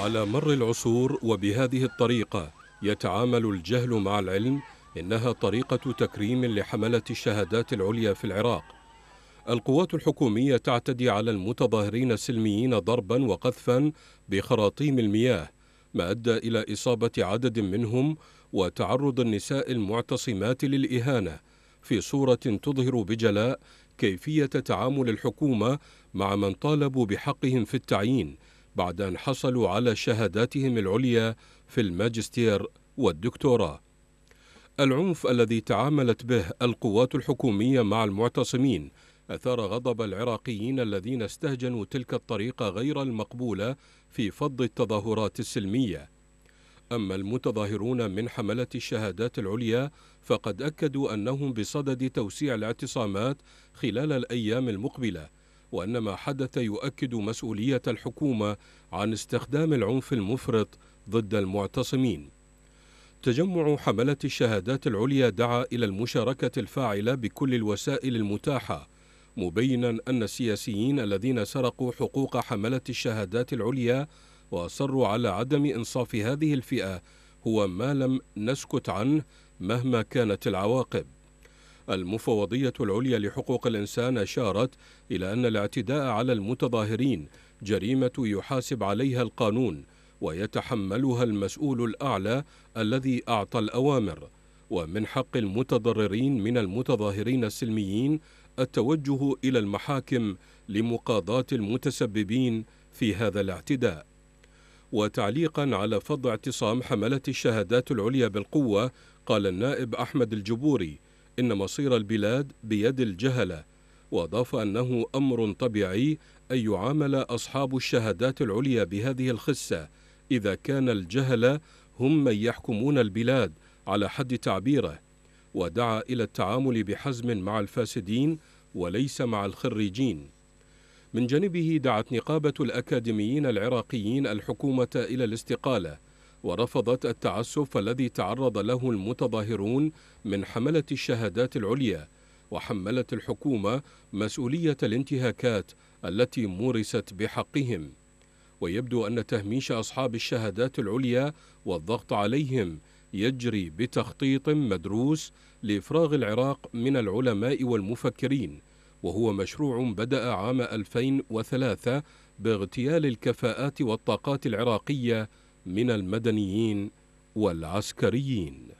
على مر العصور وبهذه الطريقة يتعامل الجهل مع العلم إنها طريقة تكريم لحملة الشهادات العليا في العراق القوات الحكومية تعتدي على المتظاهرين السلميين ضربا وقذفا بخراطيم المياه ما أدى إلى إصابة عدد منهم وتعرض النساء المعتصمات للإهانة في صورة تظهر بجلاء كيفية تعامل الحكومة مع من طالبوا بحقهم في التعيين بعد أن حصلوا على شهاداتهم العليا في الماجستير والدكتوراه العنف الذي تعاملت به القوات الحكومية مع المعتصمين أثار غضب العراقيين الذين استهجنوا تلك الطريقة غير المقبولة في فض التظاهرات السلمية أما المتظاهرون من حملة الشهادات العليا فقد أكدوا أنهم بصدد توسيع الاعتصامات خلال الأيام المقبلة وأن ما حدث يؤكد مسؤولية الحكومة عن استخدام العنف المفرط ضد المعتصمين تجمع حملة الشهادات العليا دعا إلى المشاركة الفاعلة بكل الوسائل المتاحة مبينا أن السياسيين الذين سرقوا حقوق حملة الشهادات العليا وأصروا على عدم إنصاف هذه الفئة هو ما لم نسكت عنه مهما كانت العواقب المفوضية العليا لحقوق الإنسان أشارت إلى أن الاعتداء على المتظاهرين جريمة يحاسب عليها القانون ويتحملها المسؤول الأعلى الذي أعطى الأوامر ومن حق المتضررين من المتظاهرين السلميين التوجه إلى المحاكم لمقاضاة المتسببين في هذا الاعتداء وتعليقا على فض اعتصام حملة الشهادات العليا بالقوة قال النائب أحمد الجبوري إن مصير البلاد بيد الجهلة وأضاف أنه أمر طبيعي أن يعامل أصحاب الشهادات العليا بهذه الخسة إذا كان الجهلة هم من يحكمون البلاد على حد تعبيره ودعا إلى التعامل بحزم مع الفاسدين وليس مع الخريجين من جانبه دعت نقابة الأكاديميين العراقيين الحكومة إلى الاستقالة ورفضت التعسف الذي تعرض له المتظاهرون من حملة الشهادات العليا وحملت الحكومة مسؤولية الانتهاكات التي مورست بحقهم ويبدو أن تهميش أصحاب الشهادات العليا والضغط عليهم يجري بتخطيط مدروس لإفراغ العراق من العلماء والمفكرين وهو مشروع بدأ عام 2003 باغتيال الكفاءات والطاقات العراقية من المدنيين والعسكريين